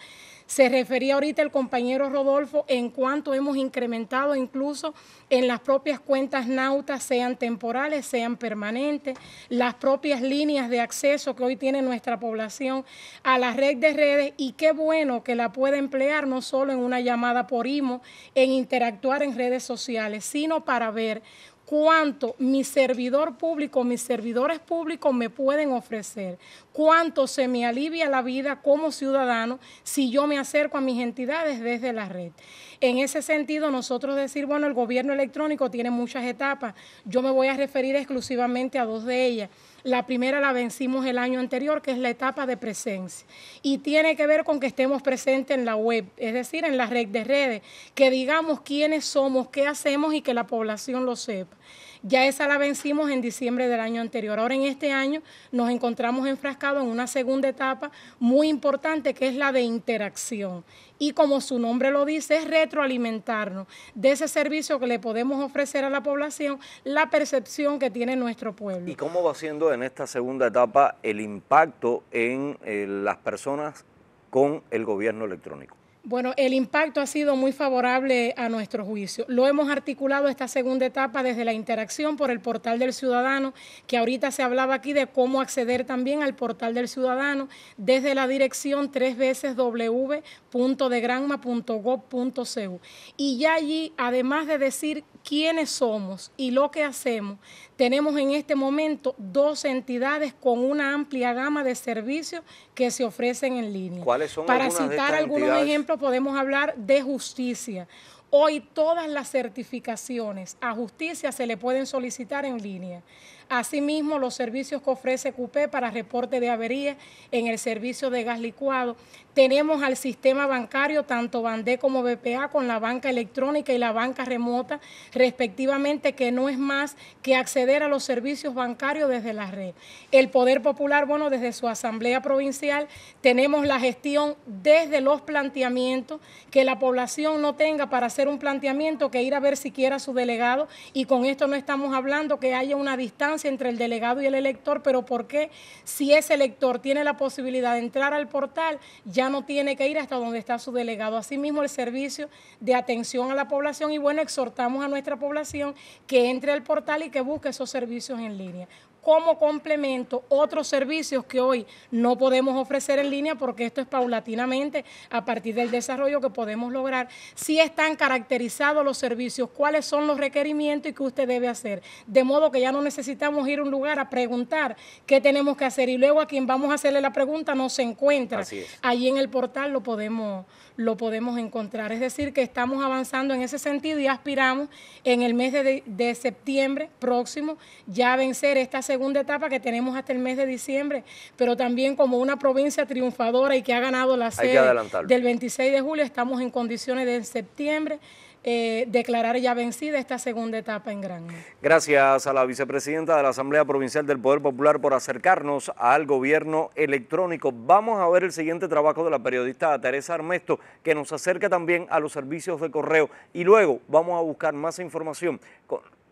Se refería ahorita el compañero Rodolfo en cuanto hemos incrementado incluso en las propias cuentas nautas, sean temporales, sean permanentes, las propias líneas de acceso que hoy tiene nuestra población a la red de redes y qué bueno que la pueda emplear no solo en una llamada por IMO, en interactuar en redes sociales, sino para ver cuánto mi servidor público, mis servidores públicos me pueden ofrecer, cuánto se me alivia la vida como ciudadano si yo me acerco a mis entidades desde la red. En ese sentido, nosotros decir, bueno, el gobierno electrónico tiene muchas etapas. Yo me voy a referir exclusivamente a dos de ellas. La primera la vencimos el año anterior, que es la etapa de presencia. Y tiene que ver con que estemos presentes en la web, es decir, en la red de redes, que digamos quiénes somos, qué hacemos y que la población lo sepa. Ya esa la vencimos en diciembre del año anterior. Ahora en este año nos encontramos enfrascados en una segunda etapa muy importante que es la de interacción. Y como su nombre lo dice, es retroalimentarnos de ese servicio que le podemos ofrecer a la población, la percepción que tiene nuestro pueblo. ¿Y cómo va siendo en esta segunda etapa el impacto en eh, las personas con el gobierno electrónico? Bueno, el impacto ha sido muy favorable a nuestro juicio. Lo hemos articulado esta segunda etapa desde la interacción por el portal del ciudadano, que ahorita se hablaba aquí de cómo acceder también al portal del ciudadano desde la dirección tres veces www.degranma.gov.cu. Y ya allí, además de decir quiénes somos y lo que hacemos, tenemos en este momento dos entidades con una amplia gama de servicios que se ofrecen en línea. ¿Cuáles son Para citar algunos ejemplos, podemos hablar de justicia. Hoy todas las certificaciones a justicia se le pueden solicitar en línea. Asimismo, los servicios que ofrece CUPE para reporte de averías en el servicio de gas licuado. Tenemos al sistema bancario, tanto Bandé como BPA, con la banca electrónica y la banca remota, respectivamente, que no es más que acceder a los servicios bancarios desde la red. El Poder Popular, bueno, desde su Asamblea Provincial, tenemos la gestión desde los planteamientos, que la población no tenga para hacer un planteamiento que ir a ver siquiera a su delegado, y con esto no estamos hablando que haya una distancia entre el delegado y el elector, pero ¿por qué si ese elector tiene la posibilidad de entrar al portal, ya no tiene que ir hasta donde está su delegado? Asimismo, el servicio de atención a la población y bueno, exhortamos a nuestra población que entre al portal y que busque esos servicios en línea como complemento otros servicios que hoy no podemos ofrecer en línea porque esto es paulatinamente a partir del desarrollo que podemos lograr, si están caracterizados los servicios, cuáles son los requerimientos y qué usted debe hacer. De modo que ya no necesitamos ir a un lugar a preguntar qué tenemos que hacer y luego a quien vamos a hacerle la pregunta no se encuentra. Allí en el portal lo podemos lo podemos encontrar. Es decir, que estamos avanzando en ese sentido y aspiramos en el mes de, septiembre próximo ya a vencer esta segunda etapa que tenemos hasta el mes de diciembre, pero también como una provincia triunfadora y que ha ganado la sede del 26 de julio, estamos en condiciones de en septiembre eh, declarar ya vencida esta segunda etapa en gran. Gracias a la vicepresidenta de la Asamblea Provincial del Poder Popular por acercarnos al gobierno electrónico. Vamos a ver el siguiente trabajo de la periodista Teresa Armesto, que nos acerca también a los servicios de correo y luego vamos a buscar más información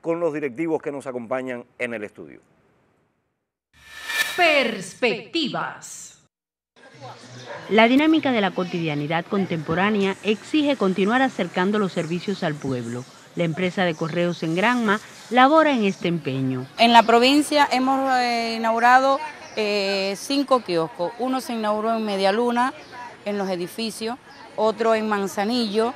con los directivos que nos acompañan en el estudio. Perspectivas. La dinámica de la cotidianidad contemporánea exige continuar acercando los servicios al pueblo. La empresa de correos en Granma labora en este empeño. En la provincia hemos eh, inaugurado eh, cinco kioscos. Uno se inauguró en Medialuna, en los edificios, otro en Manzanillo,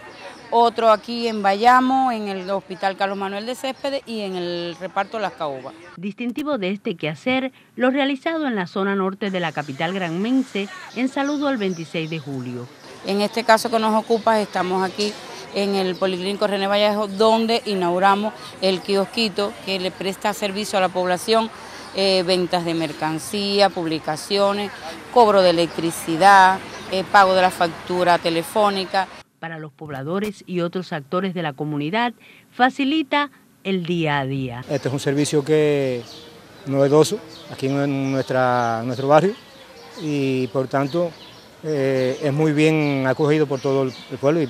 otro aquí en Bayamo, en el Hospital Carlos Manuel de Céspedes y en el reparto Las Caobas. Distintivo de este quehacer, lo realizado en la zona norte de la capital granmense en saludo al 26 de julio. En este caso que nos ocupa estamos aquí en el Policlínico René Vallejo, donde inauguramos el kiosquito que le presta servicio a la población, eh, ventas de mercancía, publicaciones, cobro de electricidad, eh, pago de la factura telefónica para los pobladores y otros actores de la comunidad, facilita el día a día. Este es un servicio que novedoso aquí en, nuestra, nuestro barrio y por tanto eh, es muy bien acogido por todo el, pueblo y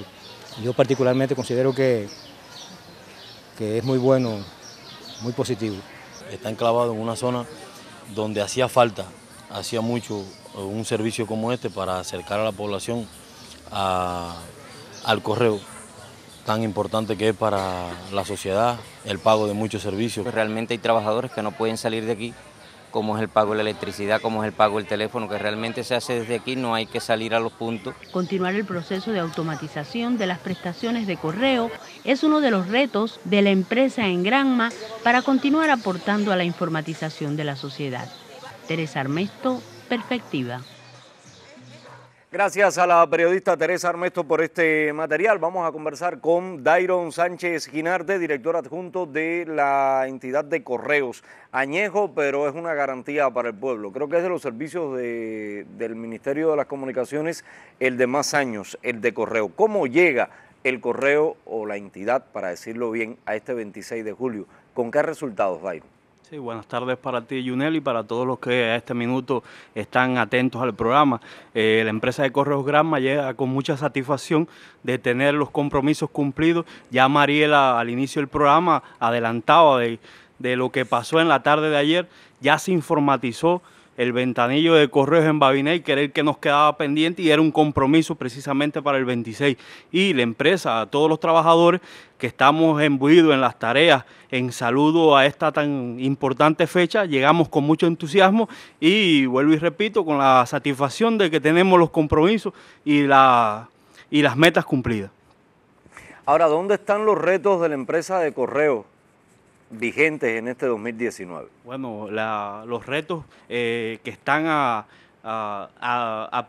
yo particularmente considero que, que es muy bueno, muy positivo. Está enclavado en una zona donde hacía falta, hacía mucho un servicio como este para acercar a la población a al correo, tan importante que es para la sociedad, el pago de muchos servicios. Pues realmente hay trabajadores que no pueden salir de aquí, como es el pago de la electricidad, como es el pago del teléfono, que realmente se hace desde aquí, no hay que salir a los puntos. Continuar el proceso de automatización de las prestaciones de correo es uno de los retos de la empresa en Granma para continuar aportando a la informatización de la sociedad. Teresa Armesto, Perspectiva. Gracias a la periodista Teresa Armesto por este material. Vamos a conversar con Dairon Sánchez Ginarte, director adjunto de la entidad de correos. Añejo, pero es una garantía para el pueblo. Creo que es de los servicios del Ministerio de las Comunicaciones el de más años, el de correo. ¿Cómo llega el correo o la entidad, para decirlo bien, a este 26 de julio? ¿Con qué resultados, Dairon? buenas tardes para ti, Junel, y para todos los que a este minuto están atentos al programa. Eh, la empresa de Correos Granma llega con mucha satisfacción de tener los compromisos cumplidos. Ya Mariela al inicio del programa adelantaba de lo que pasó en la tarde de ayer, ya se informatizó el ventanillo de correos en Babiné que que nos quedaba pendiente y era un compromiso precisamente para el 26. Y la empresa, todos los trabajadores que estamos embuidos en las tareas, en saludo a esta tan importante fecha, llegamos con mucho entusiasmo y vuelvo y repito, con la satisfacción de que tenemos los compromisos y, y las metas cumplidas. Ahora, ¿dónde están los retos de la empresa de correos? vigentes en este 2019? Bueno, los retos eh, que están a,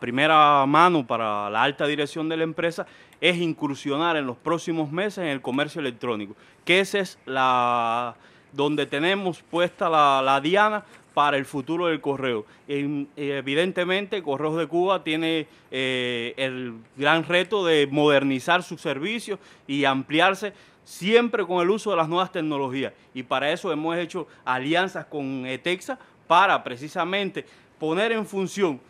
primera mano para la alta dirección de la empresa es incursionar en los próximos meses en el comercio electrónico, que esa es la donde tenemos puesta la, diana para el futuro del correo. Evidentemente, Correos de Cuba tiene eh, el gran reto de modernizar sus servicios y ampliarse siempre con el uso de las nuevas tecnologías. Y para eso hemos hecho alianzas con ETEXA para precisamente poner en función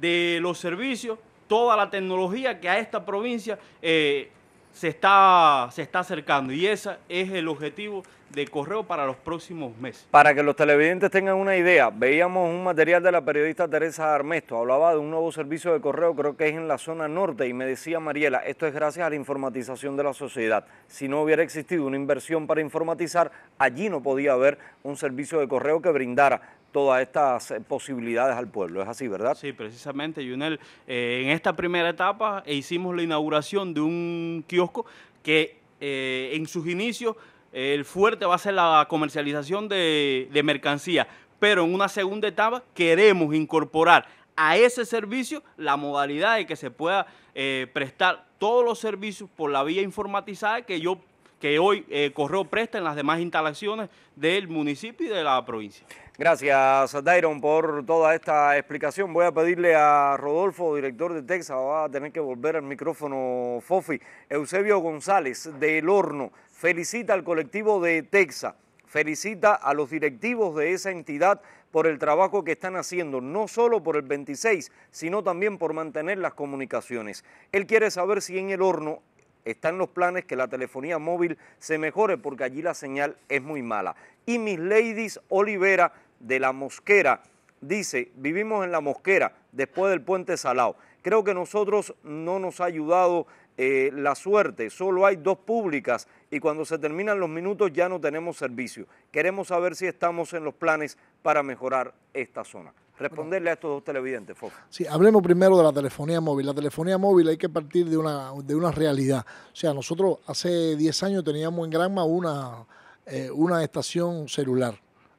de los servicios toda la tecnología que a esta provincia eh, se, está, se está acercando. Y ese es el objetivo de correo para los próximos meses. Para que los televidentes tengan una idea, veíamos un material de la periodista Teresa Armesto, hablaba de un nuevo servicio de correo, creo que es en la zona norte, y me decía Mariela, esto es gracias a la informatización de la sociedad. Si no hubiera existido una inversión para informatizar, allí no podía haber un servicio de correo que brindara todas estas eh, posibilidades al pueblo. ¿Es así, verdad? Sí, precisamente, Junel. Eh, en esta primera etapa eh, hicimos la inauguración de un kiosco que en sus inicios el fuerte va a ser la comercialización de, de mercancía, pero en una segunda etapa queremos incorporar a ese servicio la modalidad de que se pueda eh, prestar todos los servicios por la vía informatizada que yo que hoy eh, Correo presta en las demás instalaciones del municipio y de la provincia. Gracias, Dairon, por toda esta explicación. Voy a pedirle a Rodolfo, director de Texas, va a tener que volver al micrófono Fofi, Eusebio González, del Horno, felicita al colectivo de Texas, felicita a los directivos de esa entidad por el trabajo que están haciendo, no solo por el 26, sino también por mantener las comunicaciones. Él quiere saber si en el horno están los planes que la telefonía móvil se mejore porque allí la señal es muy mala. Y Miss Ladies Olivera de La Mosquera dice, vivimos en La Mosquera después del puente Salao. Creo que nosotros no nos ha ayudado eh, la suerte, solo hay dos públicas y cuando se terminan los minutos ya no tenemos servicio. Queremos saber si estamos en los planes para mejorar esta zona. Responderle a estos dos televidentes, Fox. Sí, hablemos primero de la telefonía móvil. La telefonía móvil hay que partir de una, de una realidad. O sea, nosotros hace 10 años teníamos en Granma una eh, estación celular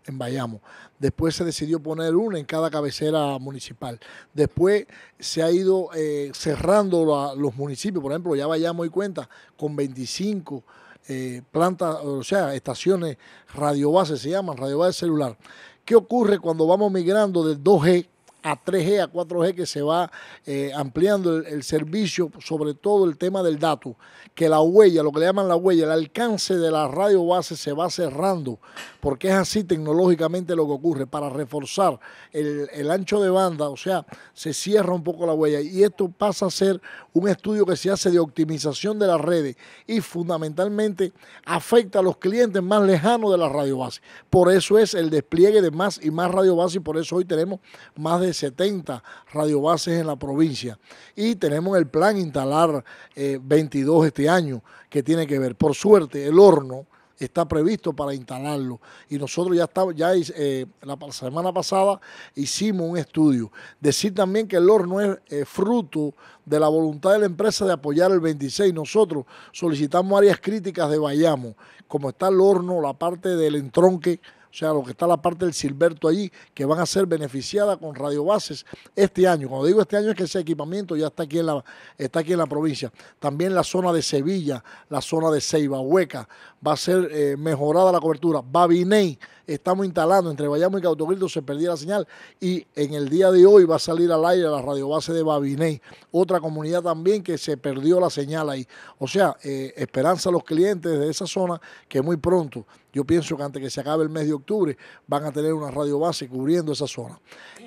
en Bayamo. Después se decidió poner una en cada cabecera municipal. Después se ha ido eh, cerrando los municipios. Por ejemplo, ya Bayamo y cuenta con 25 eh, plantas, o sea, estaciones radiobases se llaman, radiobase celular. ¿Qué ocurre cuando vamos migrando del 2G a 3G, a 4G, que se va eh, ampliando el, servicio, sobre todo el tema del dato, que la huella, lo que le llaman la huella, el alcance de la radio base se va cerrando, porque es así tecnológicamente lo que ocurre, para reforzar el, el ancho de banda, o sea, se cierra un poco la huella, y esto pasa a ser un estudio que se hace de optimización de las redes y fundamentalmente afecta a los clientes más lejanos de la radio base. Por eso es el despliegue de más y más radio base y por eso hoy tenemos más de 70 radiobases en la provincia. Y tenemos el plan instalar 22 eh, este año, que tiene que ver, por suerte, el horno está previsto para instalarlo. Y nosotros ya ya eh, la semana pasada hicimos un estudio. Decir también que el horno es eh, fruto de la voluntad de la empresa de apoyar el 26. Nosotros solicitamos áreas críticas de Bayamo, como está el horno, la parte del entronque o sea, lo que está la parte del Silberto ahí, que van a ser beneficiadas con radiobases este año. Cuando digo este año es que ese equipamiento ya está aquí en la, está aquí en la provincia. También la zona de Sevilla, la zona de Ceiba, Hueca, va a ser eh, mejorada la cobertura. Babiney, estamos instalando entre Bayamo y Cautogrito se perdía la señal y en el día de hoy va a salir al aire la radiobase de Babiné, otra comunidad también que se perdió la señal ahí. O sea, eh, esperanza a los clientes de esa zona que muy pronto, yo pienso que antes que se acabe el mes de octubre, van a tener una radiobase cubriendo esa zona.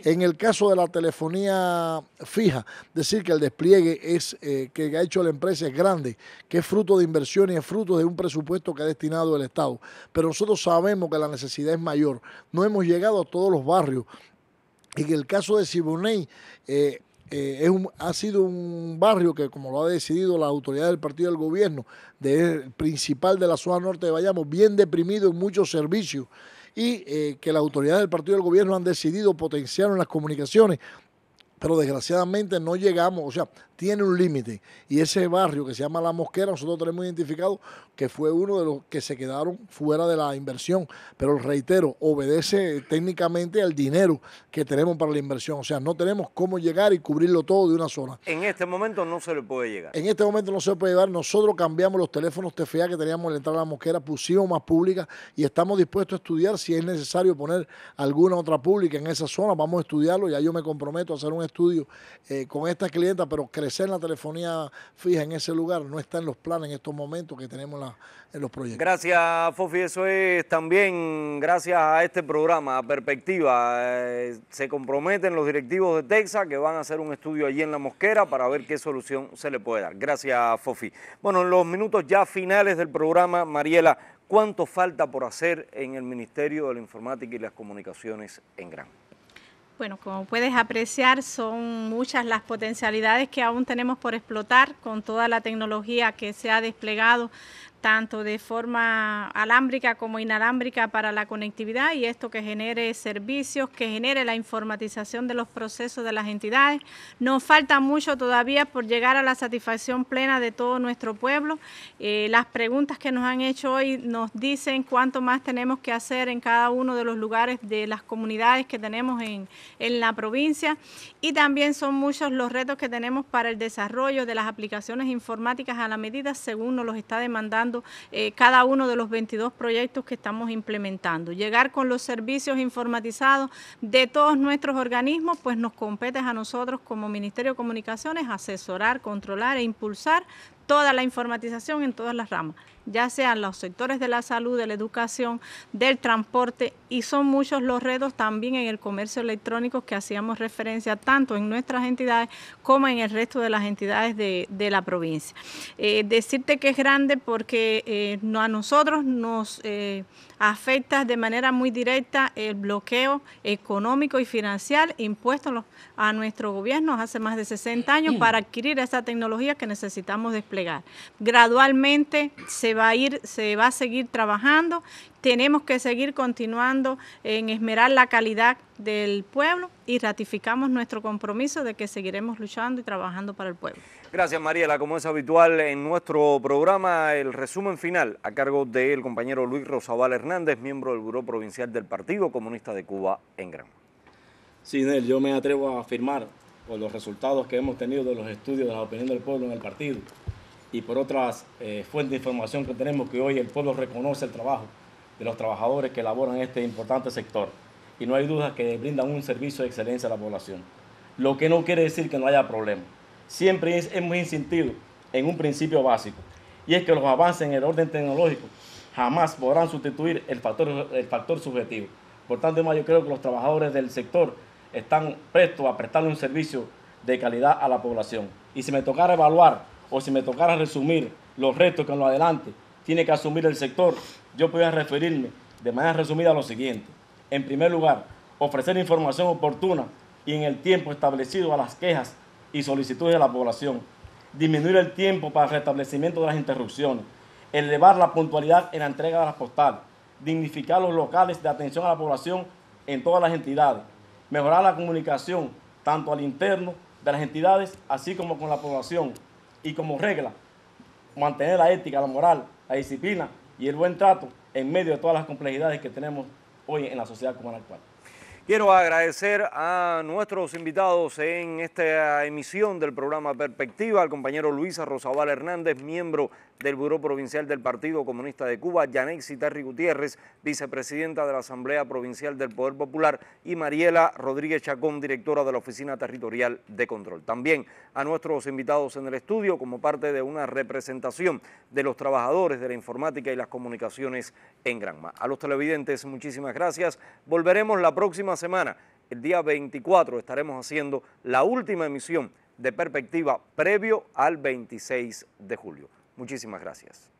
En el caso de la telefonía fija, decir que el despliegue es, eh, que ha hecho la empresa es grande, que es fruto de inversión y es fruto de un presupuesto que ha destinado el Estado. Pero nosotros sabemos que la necesidad es mayor. No hemos llegado a todos los barrios. En el caso de Siboney, eh, eh, ha sido un barrio que, como lo ha decidido la autoridad del partido del gobierno, de, principal de la zona norte de bien deprimido en muchos servicios y eh, que las autoridades del partido del gobierno han decidido potenciar en las comunicaciones pero desgraciadamente no llegamos, o sea, tiene un límite. Y ese barrio que se llama La Mosquera, nosotros tenemos identificado que fue uno de los que se quedaron fuera de la inversión. Pero reitero, obedece técnicamente al dinero que tenemos para la inversión. O sea, no tenemos cómo llegar y cubrirlo todo de una zona. En este momento no se le puede llegar. En este momento no se puede llegar. Nosotros cambiamos los teléfonos TFA que teníamos en la entrada de La Mosquera, pusimos más públicas y estamos dispuestos a estudiar si es necesario poner alguna otra pública en esa zona. Vamos a estudiarlo. Ya yo me comprometo a hacer un estudio eh, con esta clienta, pero creo en la telefonía fija en ese lugar no está en los planes en estos momentos que tenemos en los proyectos. Gracias, Fofi. Eso es también gracias a este programa, a Perspectiva. Eh, se comprometen los directivos de Texas que van a hacer un estudio allí en La Mosquera para ver qué solución se le puede dar. Gracias, Fofi. Bueno, en los minutos ya finales del programa, Mariela, ¿cuánto falta por hacer en el Ministerio de la Informática y las Comunicaciones en Gran? Bueno, como puedes apreciar, son muchas las potencialidades que aún tenemos por explotar con toda la tecnología que se ha desplegado tanto de forma alámbrica como inalámbrica para la conectividad y esto que genere servicios, que genere la informatización de los procesos de las entidades. Nos falta mucho todavía por llegar a la satisfacción plena de todo nuestro pueblo. Eh, las preguntas que nos han hecho hoy nos dicen cuánto más tenemos que hacer en cada uno de los lugares de las comunidades que tenemos en, en la provincia y también son muchos los retos que tenemos para el desarrollo de las aplicaciones informáticas a la medida según nos los está demandando eh, cada uno de los 22 proyectos que estamos implementando. Llegar con los servicios informatizados de todos nuestros organismos, pues nos compete a nosotros como Ministerio de Comunicaciones asesorar, controlar e impulsar toda la informatización en todas las ramas ya sean los sectores de la salud, de la educación, del transporte, y son muchos los retos también en el comercio electrónico que hacíamos referencia tanto en nuestras entidades como en el resto de las entidades de, la provincia. Eh, decirte que es grande porque eh, a nosotros nos eh, afecta de manera muy directa el bloqueo económico y financiero impuesto a nuestro gobierno hace más de 60 años para adquirir esa tecnología que necesitamos desplegar. Gradualmente se va a ir, se va a seguir trabajando, tenemos que seguir continuando en esmerar la calidad del pueblo y ratificamos nuestro compromiso de que seguiremos luchando y trabajando para el pueblo. Gracias Mariela, como es habitual en nuestro programa, el resumen final a cargo del compañero Luis Rosabal Hernández, miembro del Buró Provincial del Partido Comunista de Cuba en Gran. Sí, Nel, yo me atrevo a afirmar por los resultados que hemos tenido de los estudios de la opinión del pueblo en el partido, y por otras eh, fuentes de información que tenemos, que hoy el pueblo reconoce el trabajo de los trabajadores que elaboran este importante sector. Y no hay duda que brindan un servicio de excelencia a la población. Lo que no quiere decir que no haya problemas. Siempre es, hemos insistido en un principio básico, y es que los avances en el orden tecnológico jamás podrán sustituir el factor, el factor subjetivo. Por tanto, yo creo que los trabajadores del sector están prestos a prestarle un servicio de calidad a la población. Y si me tocara evaluar o si me tocara resumir los retos que en lo adelante tiene que asumir el sector, yo podría referirme de manera resumida a lo siguiente. En primer lugar, ofrecer información oportuna y en el tiempo establecido a las quejas y solicitudes de la población. Disminuir el tiempo para el restablecimiento de las interrupciones. Elevar la puntualidad en la entrega de las postales. Dignificar los locales de atención a la población en todas las entidades. Mejorar la comunicación tanto al interno de las entidades así como con la población y como regla, mantener la ética, la moral, la disciplina y el buen trato en medio de todas las complejidades que tenemos hoy en la sociedad como actual. Quiero agradecer a nuestros invitados en esta emisión del programa Perspectiva, al compañero Luisa Rosabal Hernández, miembro del Buró Provincial del Partido Comunista de Cuba, Yanexi Terry Gutiérrez, vicepresidenta de la Asamblea Provincial del Poder Popular, y Mariela Rodríguez Chacón, directora de la Oficina Territorial de Control. También a nuestros invitados en el estudio, como parte de una representación de los trabajadores de la informática y las comunicaciones en Granma. A los televidentes, muchísimas gracias. Volveremos la próxima semana, el día 24, estaremos haciendo la última emisión de perspectiva previo al 26 de julio. Muchísimas gracias.